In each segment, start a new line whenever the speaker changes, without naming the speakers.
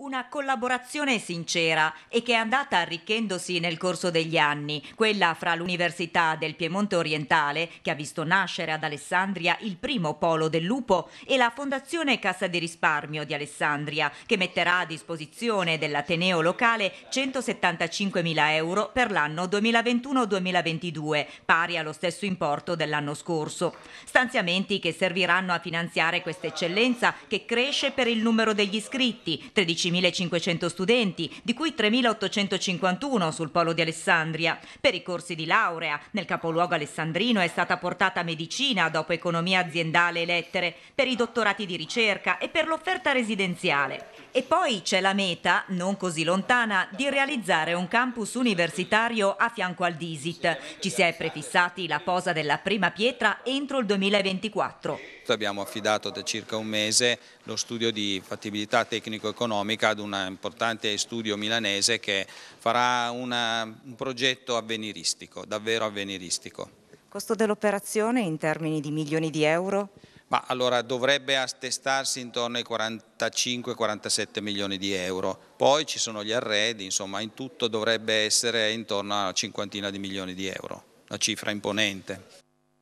Una collaborazione sincera e che è andata arricchendosi nel corso degli anni, quella fra l'Università del Piemonte Orientale, che ha visto nascere ad Alessandria il primo polo del lupo, e la Fondazione Cassa di Risparmio di Alessandria, che metterà a disposizione dell'Ateneo locale 175.000 euro per l'anno 2021-2022, pari allo stesso importo dell'anno scorso. Stanziamenti che serviranno a finanziare questa eccellenza che cresce per il numero degli iscritti, 13 10.500 studenti, di cui 3.851 sul polo di Alessandria. Per i corsi di laurea, nel capoluogo alessandrino è stata portata medicina, dopo economia aziendale e lettere, per i dottorati di ricerca e per l'offerta residenziale. E poi c'è la meta, non così lontana, di realizzare un campus universitario a fianco al DISIT. Ci si è prefissati la posa della prima pietra entro il 2024.
Abbiamo affidato da circa un mese lo studio di fattibilità tecnico-economica Repubblica ad un importante studio milanese che farà una, un progetto avveniristico, davvero avveniristico.
Costo dell'operazione in termini di milioni di euro?
Ma allora dovrebbe attestarsi intorno ai 45-47 milioni di euro, poi ci sono gli arredi, insomma in tutto dovrebbe essere intorno a una cinquantina di milioni di euro, una cifra imponente.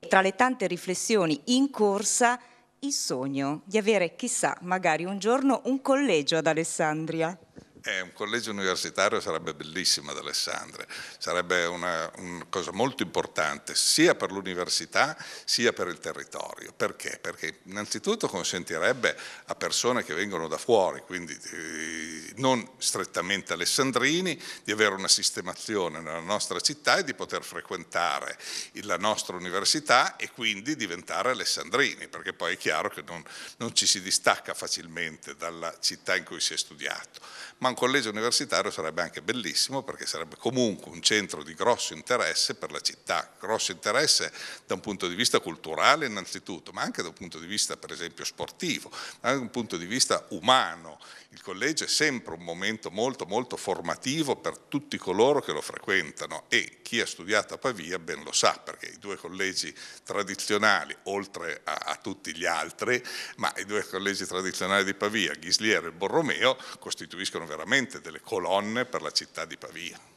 Tra le tante riflessioni in corsa il sogno di avere chissà magari un giorno un collegio ad Alessandria.
Eh, un collegio universitario sarebbe bellissimo ad Alessandria, sarebbe una, una cosa molto importante sia per l'università sia per il territorio. Perché? Perché innanzitutto consentirebbe a persone che vengono da fuori, quindi eh, non strettamente alessandrini, di avere una sistemazione nella nostra città e di poter frequentare la nostra università e quindi diventare alessandrini, perché poi è chiaro che non, non ci si distacca facilmente dalla città in cui si è studiato. Ma un collegio universitario sarebbe anche bellissimo perché sarebbe comunque un centro di grosso interesse per la città, grosso interesse da un punto di vista culturale innanzitutto, ma anche da un punto di vista per esempio sportivo, anche da un punto di vista umano. Il collegio è sempre un momento molto molto formativo per tutti coloro che lo frequentano e chi ha studiato a Pavia ben lo sa perché i due collegi tradizionali, oltre a, a tutti gli altri, ma i due collegi tradizionali di Pavia, Ghisliero e Borromeo, costituiscono veramente veramente delle colonne per la città di Pavia.